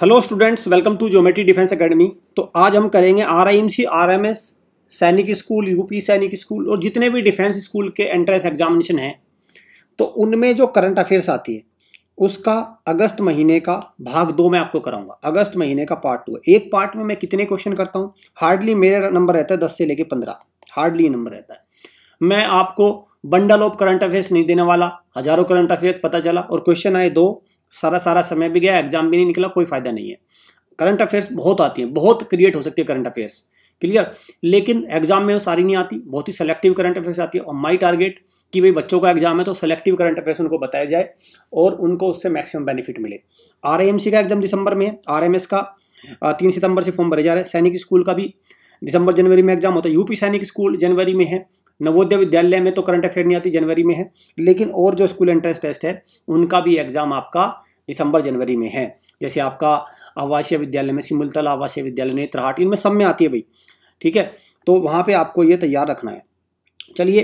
hello students welcome to geometry defence academy तो आज हम करेंगे R I M C R M S Sainik school UP Sainik school और जितने भी डिफेंस स्कूल के एंट्रेंस एग्जामिनेशन हैं तो उनमें जो करंट अफेयर्स आती है उसका अगस्त महीने का भाग दो मैं आपको कराऊंगा अगस्त महीने का पार्ट टू एक पार्ट में मैं कितने क्वेश्चन करता हूँ हार्डली मेरा नंबर रहता है दस से लेकर पंद्रह हार्डली नंबर रहता है मैं आपको बंडल ऑफ करंट अफेयर्स नहीं देने वाला हजारों करंट अफेयर्स पता चला और क्वेश्चन आए दो सारा सारा समय भी गया एग्जाम भी नहीं निकला कोई फायदा नहीं है करंट अफेयर्स बहुत आती हैं बहुत क्रिएट हो सकती है करंट अफेयर्स क्लियर लेकिन एग्जाम में वो सारी नहीं आती बहुत ही सेलेक्टिव करंट अफेयर्स आती है और माई टारगेट कि भाई बच्चों का एग्जाम है तो सेलेक्टिव करंट अफेयर्स उनको बताया जाए और उनको उससे मैक्सिमम बेनिफिट मिले आर का एग्जाम दिसंबर में है आर का तीन सितंबर से फॉर्म भरे जा रहे हैं सैनिक स्कूल का भी दिसंबर जनवरी में एग्जाम होता है यूपी सैनिक स्कूल जनवरी में है नवोदय विद्यालय में तो करंट अफेयर नहीं आती जनवरी में है लेकिन और जो स्कूल एंट्रेंस टेस्ट है उनका भी एग्ज़ाम आपका दिसंबर जनवरी में है जैसे आपका आवासीय विद्यालय में सिमुलतल आवासीय विद्यालय नेत्रहाट इनमें सब में आती है भाई ठीक है तो वहाँ पर आपको ये तैयार रखना है चलिए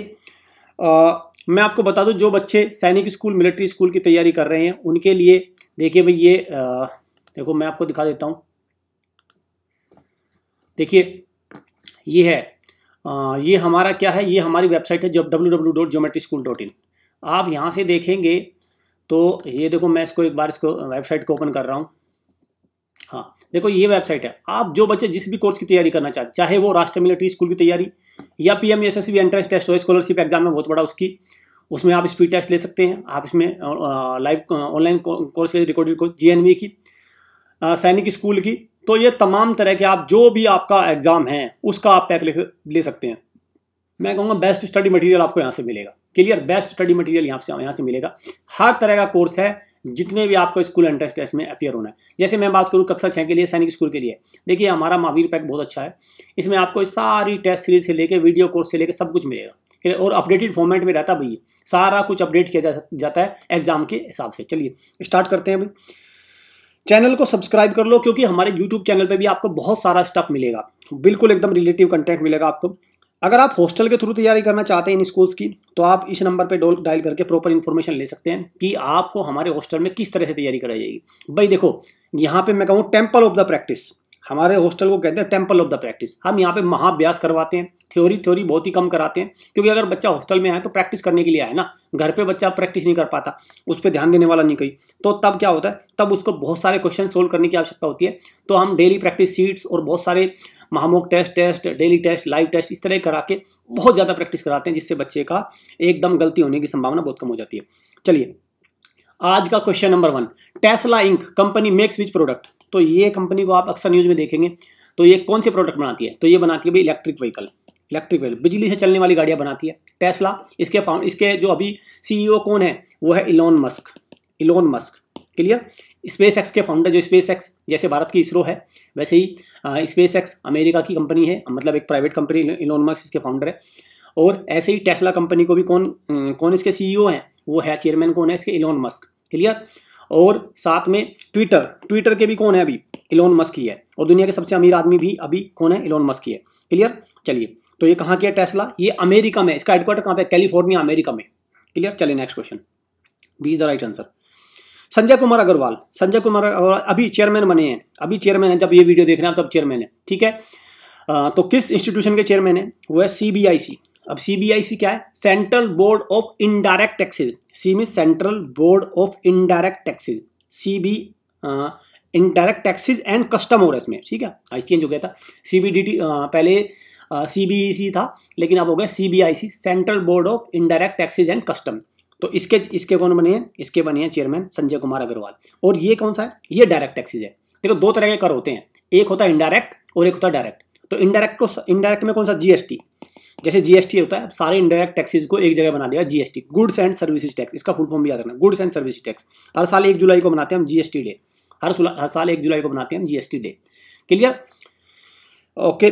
मैं आपको बता दूँ जो बच्चे सैनिक स्कूल मिलिट्री स्कूल की तैयारी कर रहे हैं उनके लिए देखिए भाई ये देखो मैं आपको दिखा देता हूँ देखिए ये है ये हमारा क्या है ये हमारी वेबसाइट है जब डब्ल्यू आप यहाँ से देखेंगे तो ये देखो मैं इसको एक बार इसको वेबसाइट को ओपन कर रहा हूँ हाँ देखो ये वेबसाइट है आप जो बच्चे जिस भी कोर्स की तैयारी करना चाहते चाहे वो राष्ट्रीय मिलिट्री स्कूल की तैयारी या P M S S entrance test हो स्कॉलरशिप एग्जाम में बहुत बड़ा उसकी उसमें आप स्पीड टेस्ट ले सकते हैं आप इसमें live online course recorded G N की सैनिक स्कूल की तो ये तमाम तरह के आप जो भी आपका एग्ज़ाम है उसका आप पैक ले, सकते हैं मैं कहूँगा बेस्ट स्टडी मटेरियल आपको यहाँ से मिलेगा क्लियर बेस्ट स्टडी मटेरियल यहाँ से यहाँ से मिलेगा हर तरह का कोर्स है जितने भी आपको स्कूल एंट्रेंस टेस्ट में अपियर होना है जैसे मैं बात करूँ कक्षा छः के लिए सैनिक स्कूल के लिए देखिए हमारा महावीर पैक बहुत अच्छा है इसमें आपको सारी टेस्ट सीरीज से लेकर वीडियो कोर्स से लेकर सब कुछ मिलेगा और अपडेटेड फॉर्मेट में रहता भैया सारा कुछ अपडेट किया जा, जाता है एग्जाम के हिसाब से चलिए स्टार्ट करते हैं भाई चैनल को सब्सक्राइब कर लो क्योंकि हमारे यूट्यूब चैनल पे भी आपको बहुत सारा स्टफ मिलेगा बिल्कुल एकदम रिलेटिव कंटेंट मिलेगा आपको अगर आप हॉस्टल के थ्रू तैयारी करना चाहते हैं इन स्कूल्स की तो आप इस नंबर पे डोल डायल करके प्रॉपर इन्फॉर्मेशन ले सकते हैं कि आपको हमारे हॉस्टल में किस तरह से तैयारी कराई जाएगी भाई देखो यहाँ पे मैं कहूँ टेम्पल ऑफ द प्रैक्टिस हमारे हॉस्टल को कहते हैं टेम्पल ऑफ द प्रैक्टिस हम यहाँ पे महाभ्यास करवाते हैं थ्योरी थ्योरी बहुत ही कम कराते हैं क्योंकि अगर बच्चा हॉस्टल में आए तो प्रैक्टिस करने के लिए आए ना घर पे बच्चा प्रैक्टिस नहीं कर पाता उस पर ध्यान देने वाला नहीं कहीं तो तब क्या होता है तब उसको बहुत सारे क्वेश्चन सोल्व करने की आवश्यकता होती है तो हम डेली प्रैक्टिस सीट्स और बहुत सारे महामोक test test daily test live test इस तरह करा के बहुत ज़्यादा प्रैक्टिस कराते हैं जिससे बच्चे का एकदम गलती होने की संभावना बहुत कम हो जाती है चलिए आज का question number one Tesla Inc company makes which product तो ये कंपनी को आप अक्सर न्यूज़ में देखेंगे तो ये कौन से प्रोडक्ट बनाती है तो ये बनाती है इलेक्ट्रिक व्हीकल इलेक्ट्रिक व्हीकल बिजली से चलने वाली गाड़ियां बनाती है टेस्ला इसके फाउंड इसके जो अभी सीईओ कौन है वो है Elon Musk Elon Musk clear Space X के फाउंडर जो स्पेस एक्स जैसे भारत की इसरो है वैसे ही स्पेस एक्स अमेरिका की कंपनी है मतलब एक प्राइवेट कंपनी इलोन मस्क इसके फाउंडर है और ऐसे ही टेस्ला कंपनी को भी कौन कौन इसके सीईओ हैं वो है चेयरमैन कौन है इसके इलोन मस्क क्लियर और साथ में ट्विटर ट्विटर के भी कौन है अभी इलोन मस्क ही है और दुनिया के सबसे अमीर आदमी भी अभी कौन है इलोन मस्क ही है क्लियर चलिए तो ये कहाँ की है टेस्ला ये अमेरिका में इसका हेडक्वार्टर कहाँ पे कैलिफोर्निया अमेरिका में क्लियर चलिए next question B is the right answer Sanjay Kumar Agrawal Sanjay Kumar Agrawal अभी चेयरमैन बने हैं अभी चेयरमैन है जब ये वीडियो देख रहे हैं आप तब चेयरमैन है ठीक है तो किस इंस्टीट्यूशन के चेयरमैन है वो है सी अब सीबीआईसी क्या है central board of indirect taxes C mean central board of indirect taxes C B indirect taxes and custom हो रहा है इसमें ठीक है आई चेंज हो गया था सी बी डी टी पहले सी बी ई सी था लेकिन अब हो गया C B I C central board of indirect taxes and custom तो इसके इसके कौन बने हैं इसके बने हैं चेयरमैन संजय कुमार अग्रवाल और ये कौन सा है ये डायरेक्ट टैक्सेज है देखो दो तरह के कर होते हैं एक होता है इनडायरेक्ट और एक होता है डायरेक्ट तो इनडायरेक्ट को इनडायरेक्ट में कौन सा जीएसटी जैसे जीएसटी होता है सारे इंडायरेक्ट टैक्सेज को एक जगह बना दिया GST goods and services tax इसका फुल फॉर्म भी याद रखना गुड्स एंड सर्विस टैक्स हर साल एक जुलाई को बनाते हैं हम जीएसटी डे हर हर साल एक जुलाई को बनाते हैं हम जीएसटी डे क्लियर ओके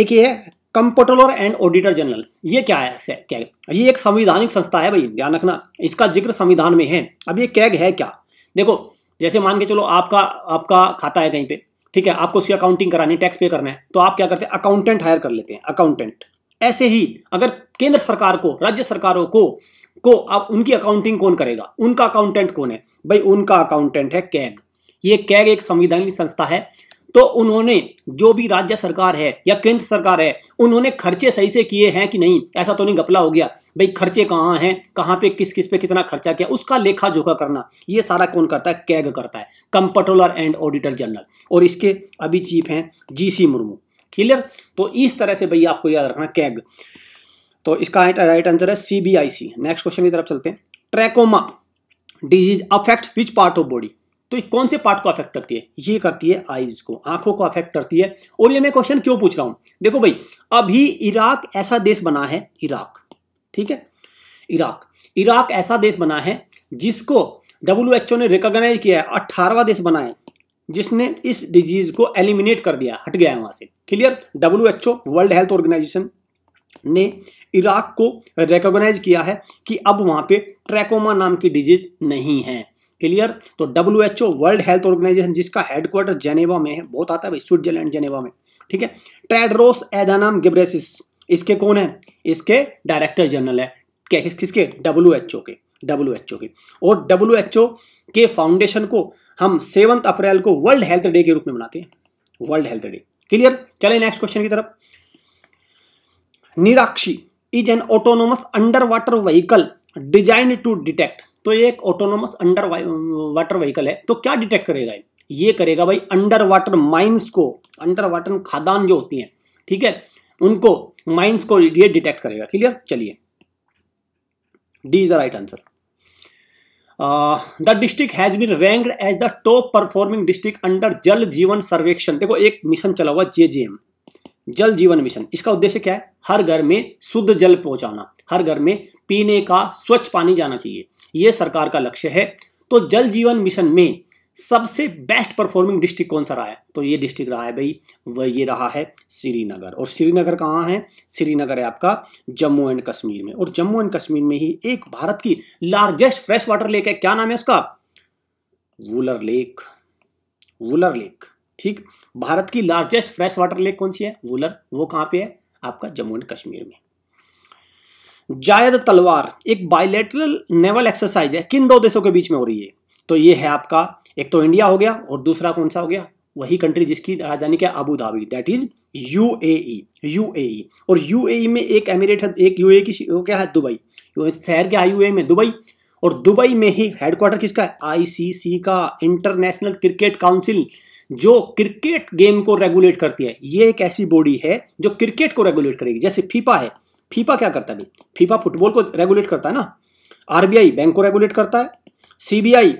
एक ये है एंड ऑडिटर जनरल ये क्या है कैग ये एक संविधानिक संस्था है भाई ध्यान रखना इसका जिक्र संविधान में है अब ये कैग है क्या देखो जैसे मान के चलो आपका आपका खाता है कहीं पे ठीक है आपको उसकी अकाउंटिंग करानी है टैक्स पे करना है तो आप क्या करते हैं अकाउंटेंट हायर कर लेते हैं अकाउंटेंट ऐसे ही अगर केंद्र सरकार को राज्य सरकारों को को अब उनकी अकाउंटिंग कौन करेगा उनका अकाउंटेंट कौन है भाई उनका अकाउंटेंट है कैग ये कैग एक संविधानिक संस्था है तो उन्होंने जो भी राज्य सरकार है या केंद्र सरकार है उन्होंने खर्चे सही से किए हैं कि नहीं ऐसा तो नहीं गपला हो गया भाई खर्चे कहाँ हैं कहाँ पे किस किस पे कितना खर्चा किया उसका लेखा जोखा करना ये सारा कौन करता है कैग करता है कंपट्रोलर एंड ऑडिटर जनरल और इसके अभी चीफ हैं जी सी मुर्मू क्लियर तो इस तरह से भैया आपको याद रखना कैग तो इसका राइट आंसर है C B I C next question की तरफ चलते हैं trachoma disease affect which part of body तो ये कौन से पार्ट को अफेक्ट करती है ये करती है आईज को आंखों को अफेक्ट करती है और ये मैं क्वेश्चन क्यों पूछ रहा हूं देखो भाई अभी इराक ऐसा देश बना है इराक ठीक है इराक इराक ऐसा देश बना है जिसको डब्ल्यू ने रिकॉग्नाइज किया है अट्ठारहवा देश बना है जिसने इस डिजीज को एलिमिनेट कर दिया हट गया है वहां से clear W H O world health organisation ने इराक को रिकॉग्नाइज किया है कि अब वहां पे ट्रैकोमा नाम की डिजीज नहीं है क्लियर तो W H O world health organisation जिसका हेडक्वार्टर जेनेवा में है बहुत आता है भाई स्विट्जरलैंड जेनेवा में ठीक है टेड्रोस एदानाम गिब्रेसिस इसके कौन है इसके डायरेक्टर जनरल है किसके डब्ल्यू एच ओ के डब्ल्यू एच ओ की और डब्ल्यू एच ओ के फाउंडेशन को हम सेवंथ अप्रैल को वर्ल्ड हेल्थ डे के रूप में मनाते हैं वर्ल्ड हेल्थ डे क्लियर चले नेक्स्ट क्वेश्चन की तरफ Nirakshi is an autonomous underwater vehicle design to detect तो ये एक ऑटोनोमस अंडर वाटर व्हीकल है तो क्या डिटेक्ट करेगा ये करेगा भाई अंडर वाटर माइन्स को अंडर वाटर खादान जो होती हैं ठीक है उनको माइन्स को ये डिटेक्ट करेगा क्लियर चलिए D is the right answer the district has been ranked as the top performing district under Jal Jeevan सर्वेक्षण देखो एक मिशन चला हुआ जे जे एम जल जीवन मिशन इसका उद्देश्य क्या है हर घर में शुद्ध जल पहुंचाना हर घर में पीने का स्वच्छ पानी जाना चाहिए यह सरकार का लक्ष्य है तो जल जीवन मिशन में सबसे बेस्ट परफॉर्मिंग डिस्ट्रिक्ट कौन सा रहा है तो ये डिस्ट्रिक्ट रहा है भाई वह ये रहा है श्रीनगर और श्रीनगर कहाँ है श्रीनगर है आपका जम्मू एंड कश्मीर में और जम्मू एंड कश्मीर में ही एक भारत की लार्जेस्ट फ्रेश वाटर लेक है क्या नाम है उसका वुलर लेक वुलर लेक ठीक भारत की लार्जेस्ट फ्रेश वाटर लेक कौन सी है वुलर वो कहाँ पे है आपका जम्मू एंड कश्मीर में जायद तलवार एक बायलैटरल नेवल एक्सरसाइज है किन दो देशों के बीच में हो रही है तो ये है आपका एक तो इंडिया हो गया और दूसरा कौन सा हो गया वही कंट्री जिसकी राजधानी क्या Abu Dhabi that is U A और यू e में एक एमिरेट है एक यू e की वो क्या है दुबई e तो शहर क्या है यू में दुबई और दुबई में ही हेडक्वार्टर किसका है आईसीसी का इंटरनेशनल क्रिकेट काउंसिल जो क्रिकेट गेम को रेगुलेट करती है ये एक ऐसी बॉडी है जो क्रिकेट को रेगुलेट करेगी जैसे फीफा है फीफा क्या करता है फीफा फुटबॉल को रेगुलेट करता है ना आरबीआई बैंक को रेगुलेट करता है सीबीआई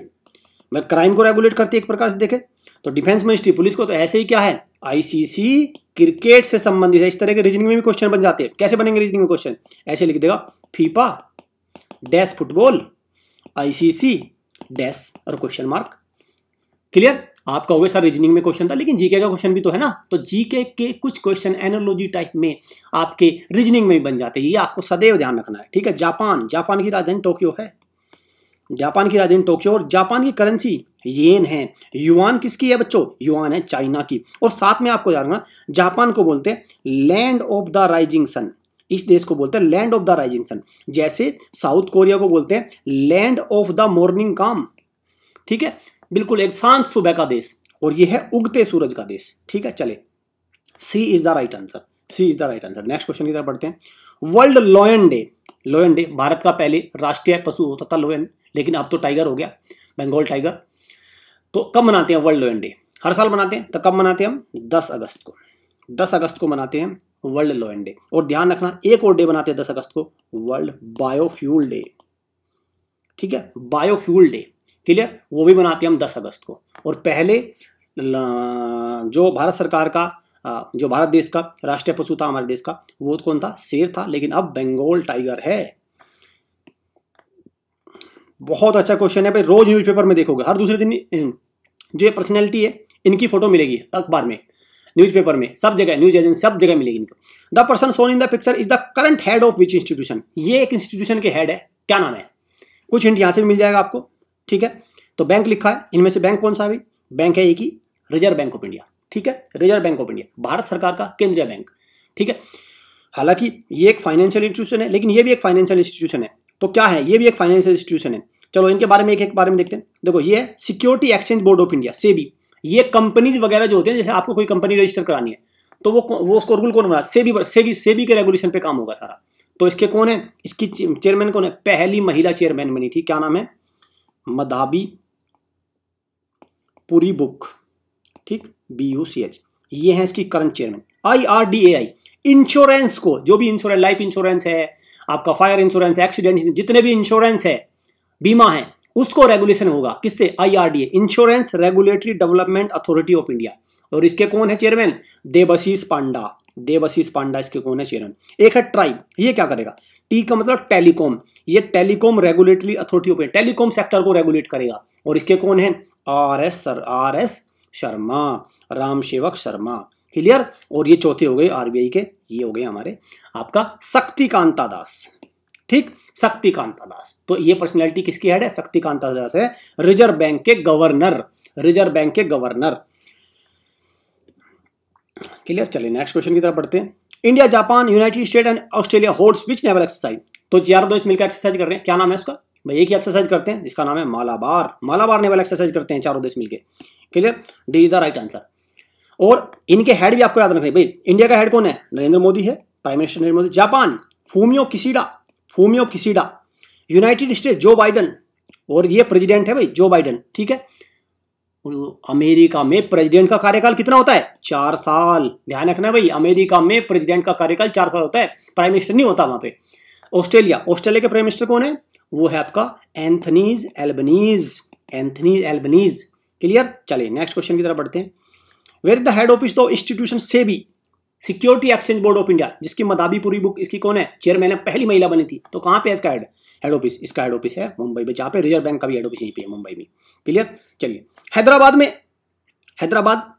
अगर क्राइम को रेगुलेट करती है एक प्रकार से देखे तो डिफेंस मिनिस्ट्री पुलिस को तो ऐसे ही क्या है आईसीसी क्रिकेट से संबंधित है इस तरह के रीजनिंग में भी क्वेश्चन बन जाते हैं कैसे बनेंगे रीजनिंग में क्वेश्चन ऐसे लिख देगा FIFA dash football ICC dash और क्वेश्चन मार्क क्लियर आपका हो गया सर रीजनिंग में क्वेश्चन था लेकिन जीके का क्वेश्चन भी तो है ना तो जीके के कुछ क्वेश्चन एनोलॉजी टाइप में आपके रीजनिंग में भी बन जाते हैं ये आपको सदैव ध्यान रखना है ठीक है जापान जापान की राजधानी टोक्यो है जापान की राजधानी टोक्यो और जापान की करेंसी येन है युआन किसकी है बच्चों युआन है चाइना की और साथ में आपको जानना जापान को बोलते हैं land of the rising sun इस देश को बोलते हैं land of the rising sun जैसे साउथ कोरिया को बोलते हैं लैंड ऑफ द मॉर्निंग काम ठीक है बिल्कुल एक शांत सुबह का देश और यह है उगते सूरज का देश ठीक है चले C is the right answer C is the right answer next question की तरफ बढ़ते हैं world lion day lion day Bharat का पहले राष्ट्रीय पशु होता था लॉयन लेकिन अब तो टाइगर हो गया बंगाल टाइगर तो कब मनाते हैं वर्ल्ड लोयन डे हर साल मनाते हैं तो कब मनाते हैं हम दस अगस्त को दस अगस्त को मनाते हैं वर्ल्ड लोयन डे और ध्यान रखना एक और डे मनाते हैं दस अगस्त को वर्ल्ड बायोफ्यूल डे ठीक है बायोफ्यूल डे क्लियर वो भी मनाते हैं हम दस अगस्त को और पहले जो भारत सरकार का जो भारत देश का राष्ट्रीय पशु था हमारे देश का वो कौन था शेर था लेकिन अब बंगाल टाइगर है बहुत अच्छा क्वेश्चन है भाई रोज न्यूज़पेपर में देखोगे हर दूसरे दिन जो ये पर्सनैलिटी है इनकी फोटो मिलेगी अखबार में न्यूज़पेपर में सब जगह न्यूज़ एजेंसी सब जगह मिलेगी इनको the person shown in the picture is the current head of which institution ये एक इंस्टीट्यूशन के हेड है क्या नाम है कुछ हिंट यहाँ से भी मिल जाएगा आपको ठीक है तो बैंक लिखा है इनमें से बैंक कौन सा अभी बैंक है एक ही रिजर्व बैंक ऑफ इंडिया ठीक है reserve bank of India Bharat सरकार का केंद्रीय बैंक ठीक है हालांकि ये एक फाइनेंशियल इंस्टीट्यूशन है लेकिन ये भी एक फाइनेंशियल इंस्टीट्यूशन है तो क्या है ये भी एक फाइनेंशियल इंस्टीट्यूशन है चलो इनके बारे में एक एक बारे में देखते हैं देखो ये security exchange board of India SEBI ये कंपनीज वगैरह जो होते हैं जैसे आपको कोई कंपनी रजिस्टर करानी है तो वो वो उसको रूल कौन बना सेबी सेबी सेबी के रेगुलेशन पे काम होगा सारा तो इसके कौन है इसकी चेयरमैन कौन है पहली महिला चेयरमैन बनी थी क्या नाम है मधाबी पूरी बुक ठीक बी यू सी एच ये है इसकी current chairman I R D A I insurance को जो भी इंश्योरेंस लाइफ इंश्योरेंस है आपका फायर इंश्योरेंस एक्सीडेंट जितने भी इंश्योरेंस है बीमा है उसको रेगुलेशन होगा किससे IRDA insurance regulatory development authority of India और इसके कौन है चेयरमैन देवशीष पांडा देवशीष पांडा इसके कौन है चेयरमैन एक है ट्राइब ये क्या करेगा टी का मतलब टेलीकॉम ये telecom regulatory authority of India telecom sector को रेगुलेट करेगा और इसके कौन है R S sir R S Sharma Ram Sharma clear और ये चौथे हो गए आरबीआई के ये हो गए हमारे आपका शक्तिकांता दास ठीक शक्तिकांता दास तो ये पर्सनैलिटी किसकी हेड है शक्तिकांता दास है रिजर्व बैंक के गवर्नर रिजर्व बैंक के गवर्नर क्लियर चलिए नेक्स्ट क्वेश्चन की तरफ बढ़ते हैं India Japan United State and Australia holds which naval exercise तो चार दो मिलकर एक्सरसाइज कर रहे हैं क्या नाम है उसका भाई एक ही एक्सरसाइज करते हैं जिसका नाम है मालाबार मालाबार नेवल एक्सरसाइज करते हैं चारों देश मिलकर clear D is the right answer और इनके हेड भी आपको याद रखें भाई इंडिया का हेड कौन है नरेंद्र मोदी है prime minister Narendra Modi Japan Fumio Kishida Fumio Kishida United State Joe Biden और ये प्रेसिडेंट है भाई जो बाइडन ठीक है अमेरिका में प्रेसिडेंट का कार्यकाल कितना होता है चार साल ध्यान रखना है भाई अमेरिका में प्रेसिडेंट का कार्यकाल चार साल होता है प्राइम मिनिस्टर नहीं होता वहां पे ऑस्ट्रेलिया ऑस्ट्रेलिया के प्राइम मिनिस्टर कौन है वो है आपका Anthony's Albanese Anthony's Albanese clear चलिए नेक्स्ट क्वेश्चन की तरफ बढ़ते हैं वेर द हेड ऑफिस दो इंस्टीट्यूशन से भी security exchange board of India जिसकी मदाबी पूरी बुक इसकी कौन है चेयरमैन पहली महिला बनी थी तो कहाँ पे है इसका हेड हेड ऑफिस इसका हेड ऑफिस है मुंबई में जहाँ पे रिजर्व बैंक का भी हेड ऑफिस यहीं पे है मुंबई में क्लियर चलिए हैदराबाद में हैदराबाद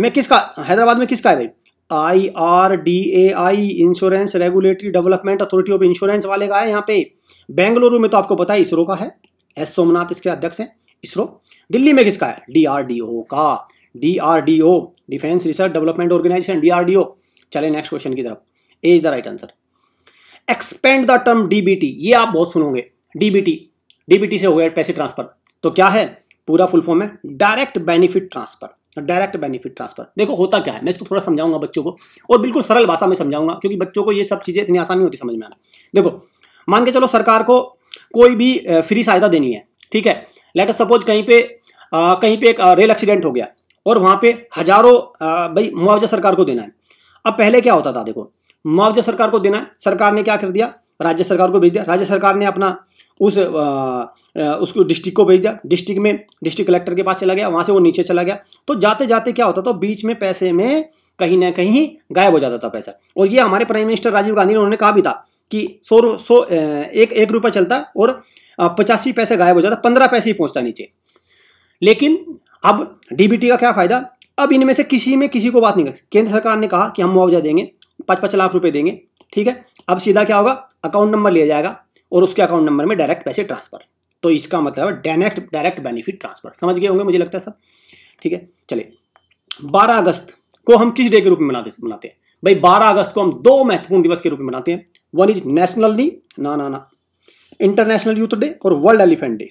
में किसका हैदराबाद में किसका है भाई I R D A I insurance regulatory development authority of insurance वाले का है यहाँ पे बेंगलुरु में तो आपको पता है इसरो का है एस सोमनाथ इसके अध्यक्ष हैं इसरो दिल्ली में किसका है ओ का O defence research development organisation O चले नेक्स्ट क्वेश्चन की तरफ A is the right answer expand the term DBT ये आप बहुत सुनोगे डीबीटी डीबीटी से हो गया पैसे ट्रांसफर तो क्या है पूरा फुल फॉर्म है direct benefit transfer direct benefit transfer देखो होता क्या है मैं इसको थोड़ा समझाऊंगा बच्चों को और बिल्कुल सरल भाषा में समझाऊंगा क्योंकि बच्चों को ये सब चीज़ें इतनी आसानी होती समझ में आना देखो मान के चलो सरकार को कोई भी फ्री सहायता देनी है ठीक है लेट सपोज कहीं पे आ, कहीं पे एक रेल एक्सीडेंट हो गया और वहां पे हजारों भाई मुआवजा सरकार को देना है अब पहले क्या होता था देखो मुआवजा सरकार को देना है सरकार ने क्या कर दिया राज्य सरकार को भेज दिया राज्य सरकार ने अपना उस उसको डिस्ट्रिक्ट को भेज दिया डिस्ट्रिक्ट में डिस्ट्रिक्ट कलेक्टर के पास चला गया वहाँ से वो नीचे चला गया तो जाते जाते क्या होता था बीच में पैसे में कहीं ना कहीं गायब हो जाता था पैसा और ये हमारे प्राइम मिनिस्टर राजीव गांधी ने उन्होंने कहा भी था कि सौ सौ एक एक रुपये चलता और पचासी पैसे गायब हो जाता पंद्रह पैसे ही पहुँचता नीचे लेकिन अब डीबीटी का क्या फ़ायदा अब इनमें से किसी में किसी को बात नहीं कर केंद्र सरकार ने कहा कि हम मुआवजा देंगे पाँच पाँच लाख रुपये देंगे ठीक है अब सीधा क्या होगा अकाउंट नंबर लिया जाएगा और उसके अकाउंट नंबर में डायरेक्ट पैसे ट्रांसफर तो इसका मतलब डायरेक्ट डायरेक्ट बेनिफिट ट्रांसफर समझ गए होंगे मुझे लगता है सब ठीक है चले 12 अगस्त को हम किस डे के रूप में मनाते मनाते हैं भाई 12 अगस्त को हम दो महत्वपूर्ण दिवस के रूप में मनाते हैं वन इज नेशनल डी ना ना ना इंटरनेशनल यूथ डे और वर्ल्ड एलिफेंट डे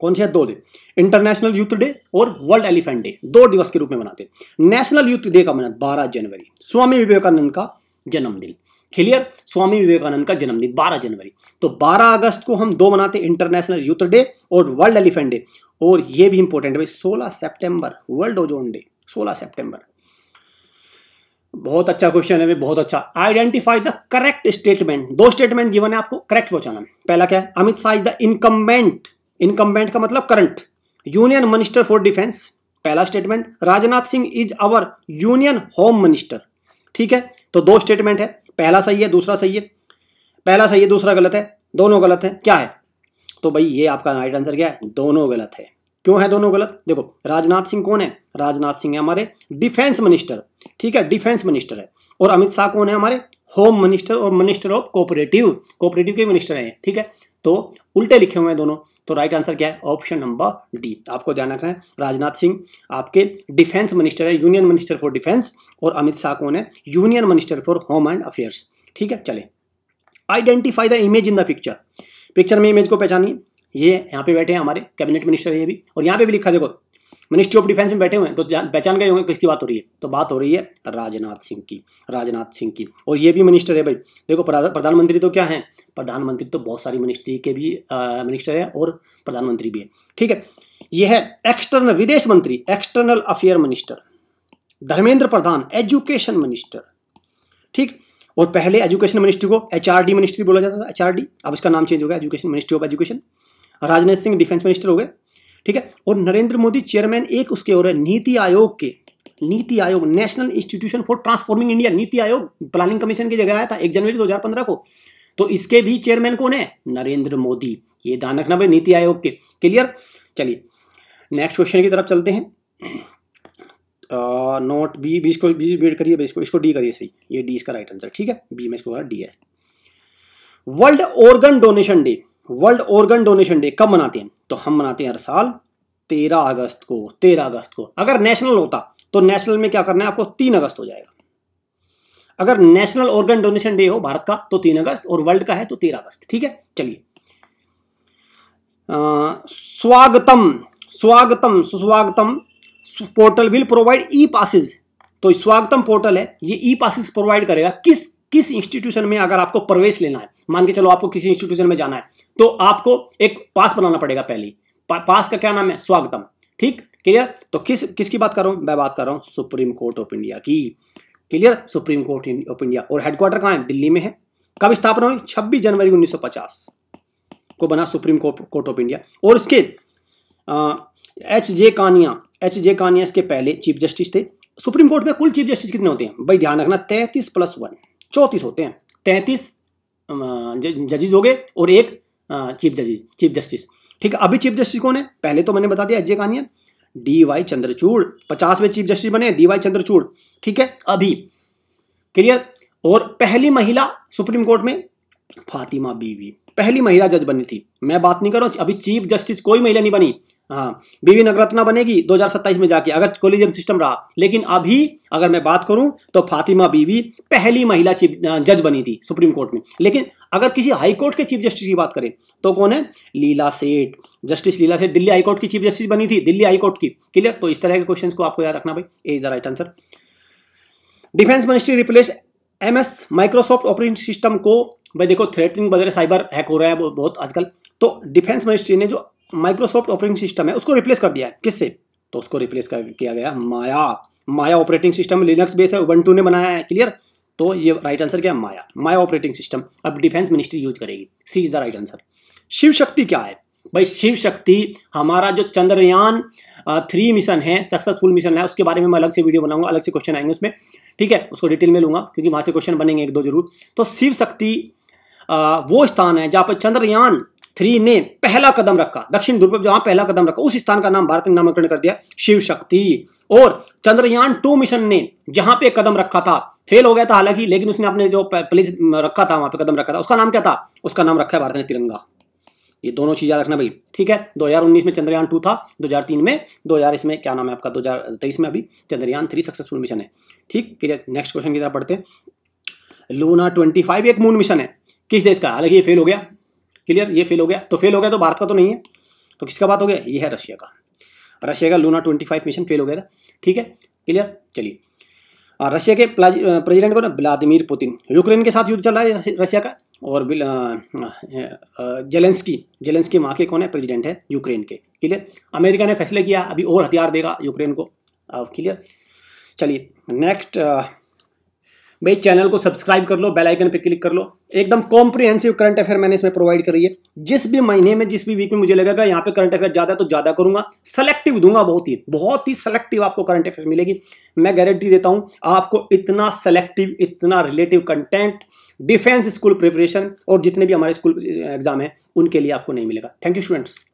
कौन से है दो दिन इंटरनेशनल यूथ डे और वर्ल्ड एलिफेंट डे दो दिवस के रूप में मनाते नेशनल यूथ डे का मना बारह जनवरी स्वामी विवेकानंद का जन्मदिन क्लियर स्वामी विवेकानंद का जन्मदिन 12 जनवरी तो 12 अगस्त को हम दो मनाते इंटरनेशनल यूथ डे और वर्ल्ड एलिफेंट डे और ये भी इंपॉर्टेंट है भाई 16 सितंबर वर्ल्ड ओजोन डे 16 सितंबर बहुत अच्छा क्वेश्चन है भाई बहुत अच्छा आइडेंटिफाई द करेक्ट स्टेटमेंट दो स्टेटमेंट गिवन है आपको करेक्ट पहुंचाना पहला क्या है Amit Shah is the incumbent incumbent का मतलब current union minister for defence पहला statement Rajnath Singh is our union home minister ठीक है तो दो स्टेटमेंट है पहला सही है दूसरा सही है पहला सही है दूसरा गलत है दोनों गलत है क्या है तो भाई ये आपका राइट आंसर क्या है दोनों गलत है क्यों है दोनों गलत देखो राजनाथ सिंह कौन है राजनाथ सिंह है हमारे डिफेंस मिनिस्टर ठीक है डिफेंस मिनिस्टर है और अमित शाह कौन है हमारे होम मिनिस्टर और मिनिस्टर ऑफ कोऑपरेटिव कोऑपरेटिव के मिनिस्टर हैं ठीक है तो उल्टे लिखे हुए हैं दोनों तो राइट आंसर क्या है ऑप्शन नंबर डी आपको ध्यान रखना है राजनाथ सिंह आपके डिफेंस मिनिस्टर है यूनियन मिनिस्टर फॉर डिफेंस और अमित शाह कौन है union minister for home and affairs ठीक है चले identify the image in the picture picture में इमेज को पहचानिए ये यहाँ पे बैठे हैं हमारे कैबिनेट मिनिस्टर है ये भी और यहाँ पे भी लिखा देखो मिनिस्ट्री ऑफ डिफेंस में बैठे हुए हैं तो पहचान गए होंगे किसकी बात हो रही है तो बात हो रही है राजनाथ सिंह की राजनाथ सिंह की और ये भी मिनिस्टर है भाई देखो प्रधानमंत्री तो क्या है प्रधानमंत्री तो बहुत सारी मिनिस्ट्री के भी मिनिस्टर है और प्रधानमंत्री भी है ठीक है यह है एक्सटर्नल विदेश मंत्री external affair minister Dharmendra Pradhan education minister ठीक और पहले एजुकेशन मिनिस्ट्री को एचआरडी मिनिस्ट्री बोला जाता था एचआरडी अब इसका नाम चेंज हो गया education ministry of education Rajnath Singh defence minister हो गए ठीक है और नरेंद्र मोदी चेयरमैन एक उसके और है नीति आयोग के NITI Aayog national institution for transforming India NITI Aayog planning commission की जगह आया था एक जनवरी 2015 को तो इसके भी चेयरमैन कौन है नरेंद्र मोदी ये ध्यान रखना भाई नीति आयोग के क्लियर चलिए नेक्स्ट क्वेश्चन की तरफ चलते हैं नोट बी बीस इसको बी वेट करिए इसको इसको डी करिए सही ये डी इसका राइट आंसर ठीक है बी में इसको डी है world organ donation day world organ donation day कब मनाते हैं तो हम मनाते हैं हर साल तेरह अगस्त को तेरह अगस्त को अगर नेशनल होता तो नेशनल में क्या करना है आपको तीन अगस्त हो जाएगा अगर नेशनल ऑर्गन डोनेशन डे हो भारत का तो तीन अगस्त और वर्ल्ड का है तो तेरह अगस्त ठीक है चलिए Swagatam Swagatam Suswagatam portal will provide e passes तो स्वागतम पोर्टल है ये ई पासिस प्रोवाइड करेगा किस किस इंस्टीट्यूशन में अगर आपको प्रवेश लेना है मान के चलो आपको किसी इंस्टीट्यूशन में जाना है तो आपको एक पास बनाना पड़ेगा पहली पा, पास का क्या नाम है स्वागतम ठीक क्लियर तो किस किसकी बात कर रहा हूं मैं बात कर रहा हूं सुप्रीम कोर्ट ऑफ इंडिया की clear supreme court of India और हेडक्वार्टर कहां है दिल्ली में है कब स्थापना हुई छब्बीस जनवरी उन्नीस को बना सुप्रीम कोर्ट ऑफ इंडिया और उसके H J कानिया H J Kania इसके पहले चीफ जस्टिस थे सुप्रीम कोर्ट में कुल चीफ जस्टिस कितने होते हैं भाई ध्यान रखना तैतीस प्लस वन चौंतीस होते हैं तैंतीस जजेज हो गए और एक चीफ जजेज चीफ जस्टिस ठीक है अभी चीफ जस्टिस कौन है पहले तो मैंने बता दिया अजय कहानी डी वाई चंद्रचूड़ पचासवें चीफ जस्टिस बने डी वाई चंद्रचूड़ ठीक है अभी क्लियर और पहली महिला सुप्रीम कोर्ट में फातिमा बीवी पहली महिला जज बनी थी मैं बात नहीं कर रहा हूं अभी चीफ जस्टिस कोई महिला नहीं बनी हाँ बीवी नगरत्ना बनेगी 2027 में जाके अगर कोलिजियम सिस्टम रहा लेकिन अभी अगर मैं बात करूं तो फातिमा बीवी पहली महिला चीफ जज बनी थी सुप्रीम कोर्ट में लेकिन अगर किसी हाई कोर्ट के चीफ जस्टिस की बात करें तो कौन है लीला सेठ justice Leela Seth Delhi high court की चीफ जस्टिस बनी थी दिल्ली हाई कोर्ट की क्लियर तो इस तरह के क्वेश्चन को आपको याद रखना भाई is the right answer defence ministry replace um Microsoft operating system को भाई देखो थ्रेटिंग वगैरह साइबर हैक हो रहा है बहुत आजकल तो डिफेंस मिनिस्ट्री ने जो माइक्रोसॉफ्ट ऑपरेटिंग सिस्टम है उसको रिप्लेस कर दिया है किससे तो उसको रिप्लेस कर किया गया Maya Maya operating system Linux base है उबंटू ने बनाया है क्लियर तो ये राइट आंसर क्या है माया माया ऑपरेटिंग सिस्टम अब डिफेंस मिनिस्ट्री यूज करेगी C is the right answer Shiv Shakti क्या है भाई शिव शक्ति हमारा जो चंद्रयान थ्री मिशन है सक्सेसफुल मिशन है उसके बारे में मैं अलग से वीडियो बनाऊंगा अलग से क्वेश्चन आएंगे उसमें ठीक है उसको डिटेल में लूंगा क्योंकि वहां से क्वेश्चन बनेंगे एक दो जरूर तो शिव शक्ति वो स्थान है जहां पर चंद्रयान थ्री ने पहला कदम रखा दक्षिण ध्रुव पर जहां पहला कदम रखा उस स्थान का नाम भारत ने नामकरण कर दिया शिव शक्ति और चंद्रयान टू मिशन ने जहां पे कदम रखा था फेल हो गया था हालांकि लेकिन उसने अपने जो प्लेस रखा था वहां पे कदम रखा था उसका नाम क्या था उसका नाम रखा है भारत ने तिरंगा ये दोनों चीज़ याद रखना भाई ठीक है 2019 में चंद्रयान टू था 2003 में 2000 इसमें क्या नाम है आपका 2023 में अभी चंद्रयान थ्री सक्सेसफुल मिशन है ठीक क्लियर नेक्स्ट क्वेश्चन की तरफ पढ़ते हैं लूना 25 एक मून मिशन है किस देश का हालांकि ये फेल हो गया क्लियर ये फेल हो गया तो फेल हो गया तो भारत का तो नहीं है तो किसका बात हो गया ये है रशिया का रशिया का Luna twenty five mission fail हो गया था ठीक है क्लियर चलिए रशिया के प्रेसिडेंट को ना व्लादिमिर पुतिन यूक्रेन के साथ युद्ध चल रहा है रशिया का और जेलेंस्की जेलेंस्की वहाँ के कौन है प्रेसिडेंट है यूक्रेन के क्लियर अमेरिका ने फैसले किया अभी और हथियार देगा यूक्रेन को क्लियर चलिए नेक्स्ट भाई चैनल को सब्सक्राइब कर लो बेल आइकन पे क्लिक कर लो एकदम कॉम्प्रिहेंसिव करंट अफेयर मैंने इसमें प्रोवाइड करी है जिस भी महीने में जिस भी वीक में मुझे लगेगा यहाँ पे करंट अफेयर ज्यादा तो ज्यादा करूंगा सेलेक्टिव दूंगा बहुत ही बहुत ही सेलेक्टिव आपको करंट अफेयर मिलेगी मैं गारंटी देता हूँ आपको इतना सेलेक्टिव इतना relative content defence school preparation और जितने भी हमारे स्कूल एग्जाम है उनके लिए आपको नहीं मिलेगा थैंक यू स्टूडेंट्स